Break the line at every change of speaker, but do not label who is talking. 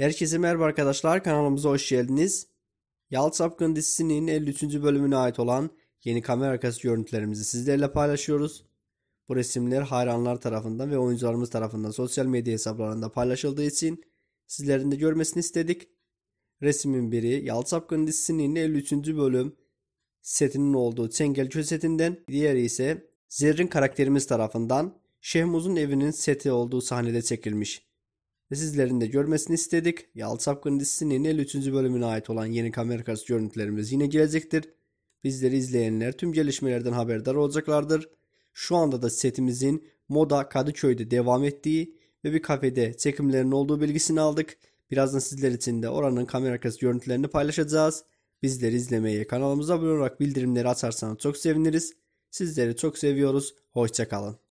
Herkese merhaba arkadaşlar kanalımıza hoş geldiniz. Yalt Sapkın dizisinin 53. bölümüne ait olan yeni kamera arkası görüntülerimizi sizlerle paylaşıyoruz. Bu resimler hayranlar tarafından ve oyuncularımız tarafından sosyal medya hesaplarında paylaşıldığı için sizlerin de görmesini istedik. Resmin biri Yalt Sapkın dizisinin 53. bölüm setinin olduğu Çengelköy setinden, diğeri ise Zerrin karakterimiz tarafından Şehmuz'un evinin seti olduğu sahnede çekilmiş ve sizlerin de görmesini istedik. Yalçı Sapkın dizisinin 53. bölümüne ait olan yeni kamera görüntülerimiz yine gelecektir. Bizleri izleyenler tüm gelişmelerden haberdar olacaklardır. Şu anda da setimizin Moda Kadıköy'de devam ettiği ve bir kafede çekimlerin olduğu bilgisini aldık. Birazdan sizler için de oranın kamera görüntülerini paylaşacağız. Bizleri izlemeye kanalımıza abone olarak bildirimleri açarsanız çok seviniriz. Sizleri çok seviyoruz. Hoşçakalın.